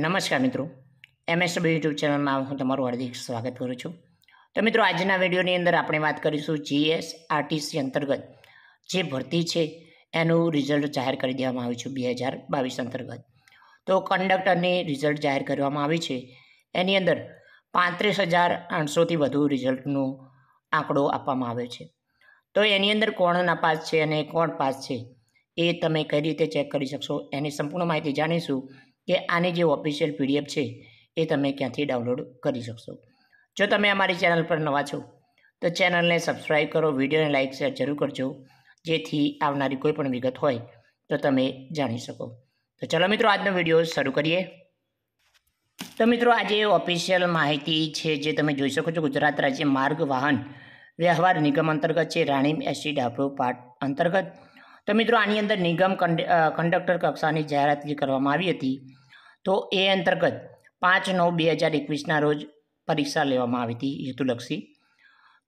નમસ્કાર મિત્રો MSW YouTube ચેનલમાં હું તમારું હાર્દિક સ્વાગત કરું છું તો મિત્રો આજના વિડીયોની અંદર આપણે વાત કરીશું આરટીસી અંતર્ગત જે ભરતી છે એનું રિઝલ્ટ જાહેર કરી દેવામાં આવ્યું છે બે હજાર બાવીસ અંતર્ગત તો કંડક્ટરની રિઝલ્ટ જાહેર કરવામાં આવી છે એની અંદર પાંત્રીસ હજાર આઠસોથી વધુ રિઝલ્ટનો આંકડો આપવામાં આવ્યો છે તો એની અંદર કોણ નાપાસ છે અને કોણ પાસ છે એ તમે કઈ રીતે ચેક કરી શકશો એની સંપૂર્ણ માહિતી જાણીશું કે આની જે ઓફિશિયલ પીડીએફ છે એ તમે ક્યાંથી ડાઉનલોડ કરી શકશો જો તમે અમારી ચેનલ પર નવા છો તો ચેનલને સબસ્ક્રાઈબ કરો વિડીયોને લાઇક શેર જરૂર કરજો જેથી આવનારી કોઈ પણ વિગત હોય તો તમે જાણી શકો તો ચલો મિત્રો આજનો વિડીયો શરૂ કરીએ તો મિત્રો આજે ઓફિશિયલ માહિતી છે જે તમે જોઈ શકો છો ગુજરાત રાજ્ય માર્ગ વાહન વ્યવહાર નિગમ અંતર્ગત છે રાણીમ એસટી ડાભરો પાટ અંતર્ગત તો મિત્રો આની અંદર નિગમ કંડક્ટર કક્ષાની જાહેરાત કરવામાં આવી હતી તો એ અંતર્ગત પાંચ નવ બે હજાર એકવીસના રોજ પરીક્ષા લેવામાં આવી હતી હેતુલક્ષી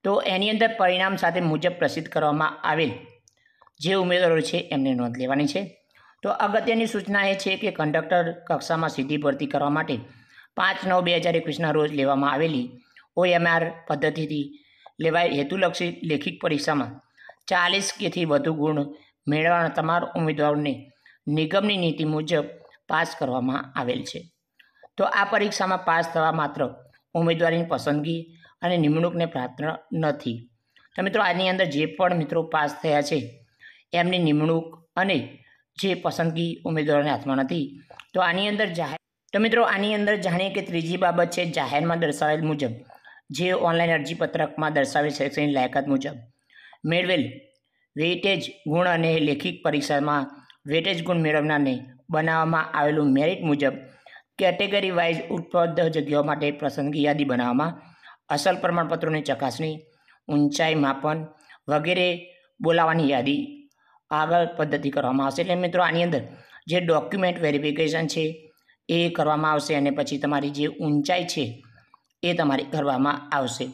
તો એની અંદર પરિણામ સાથે મુજબ પ્રસિદ્ધ કરવામાં આવેલ જે ઉમેદવારો છે એમને નોંધ લેવાની છે તો અગત્યની સૂચના એ છે કે કંડક્ટર કક્ષામાં સીધી ભરતી કરવા માટે પાંચ નવ બે હજાર એકવીસના રોજ લેવામાં આવેલી ઓએમઆર પદ્ધતિથી લેવાય હેતુલક્ષી લેખિત પરીક્ષામાં ચાલીસ કેથી વધુ ગુણ મેળવવાના તમામ ઉમેદવારોને નિગમની નીતિ મુજબ પાસ કરવામાં આવેલ છે તો આ પરીક્ષામાં પાસ થવા માત્ર ઉમેદવારીની પસંદગી અને નિમણૂકને પ્રાપ્ત નથી તો મિત્રો આની અંદર જે પણ મિત્રો પાસ થયા છે એમની નિમણૂક અને જે પસંદગી ઉમેદવારોને હાથમાં નથી તો આની અંદર જાહેર તો મિત્રો આની અંદર જાણીએ કે ત્રીજી બાબત છે જાહેરમાં દર્શાવેલ મુજબ જે ઓનલાઈન અરજીપત્રકમાં દર્શાવેલ શૈક્ષણિક લાયકાત મુજબ મેળવેલ વેટેજ ગુણ અને લેખિત પરીક્ષામાં વેટેજ ગુણ મેળવનારને બનાવવામાં આવેલું મેરિટ મુજબ કેટેગરી વાઇઝ ઉપલબ્ધ જગ્યાઓ માટે પ્રસંગી યાદી બનાવવામાં અસલ પ્રમાણપત્રોની ચકાસણી ઊંચાઈ માપન વગેરે બોલાવવાની યાદી આગળ પદ્ધતિ કરવામાં આવશે એટલે મિત્રો આની અંદર જે ડોક્યુમેન્ટ વેરિફિકેશન છે એ કરવામાં આવશે અને પછી તમારી જે ઊંચાઈ છે એ તમારી કરવામાં આવશે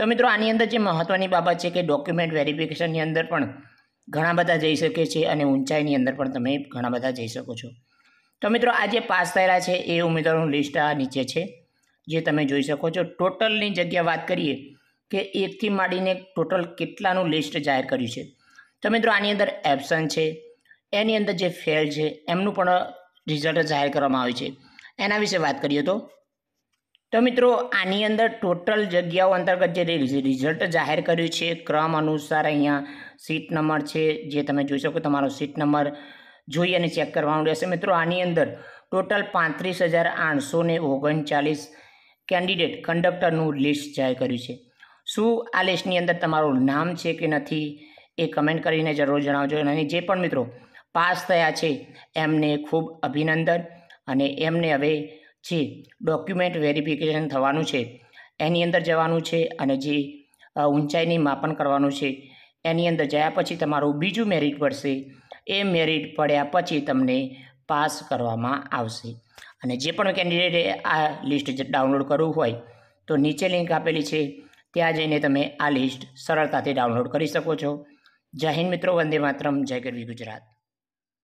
તો મિત્રો આની અંદર જે મહત્ત્વની બાબત છે કે ડોક્યુમેન્ટ વેરિફિકેશનની અંદર પણ ઘણા બધા જઈ શકે છે અને ઊંચાઈની અંદર પણ તમે ઘણા બધા જઈ શકો છો તો મિત્રો આ જે પાસ થયેલા છે એ ઉમેદવારોનું લિસ્ટ આ નીચે છે જે તમે જોઈ શકો છો ટોટલની જગ્યા વાત કરીએ કે એકથી માંડીને ટોટલ કેટલાનું લિસ્ટ જાહેર કર્યું છે તો મિત્રો આની અંદર એબસન્ટ છે એની અંદર જે ફેલ છે એમનું પણ રિઝલ્ટ જાહેર કરવામાં આવ્યું છે એના વિશે વાત કરીએ તો તો મિત્રો આની અંદર ટોટલ જગ્યાઓ અંતર્ગત જે રિઝલ્ટ જાહેર કર્યું છે ક્રમ અનુસાર અહીંયા સીટ નંબર છે જે તમે જોઈ શકો તમારો સીટ નંબર જોઈ અને ચેક કરવાનું રહેશે મિત્રો આની અંદર ટોટલ પાંત્રીસ હજાર આઠસો ને ઓગણચાલીસ કેન્ડિડેટ કંડક્ટરનું લિસ્ટ જાહેર કર્યું છે શું આ લિસ્ટની અંદર તમારું નામ છે કે નથી એ કમેન્ટ કરીને જરૂર જણાવજો અને જે પણ મિત્રો પાસ થયા છે એમને ખૂબ અભિનંદન અને એમને હવે જે ડોક્યુમેન્ટ વેરિફિકેશન થવાનું છે એની અંદર જવાનું છે અને જે ઊંચાઈની માપન કરવાનું છે એની અંદર જયા પછી તમારું બીજું મેરિટ પડશે એ મેરિટ પડ્યા પછી તમને પાસ કરવામાં આવશે અને જે પણ કેન્ડિડેટે આ લિસ્ટ ડાઉનલોડ કરવું હોય તો નીચે લિંક આપેલી છે ત્યાં જઈને તમે આ લિસ્ટ સરળતાથી ડાઉનલોડ કરી શકો છો જય હિન્દ મિત્રો વંદે માતરમ જય ગરવી ગુજરાત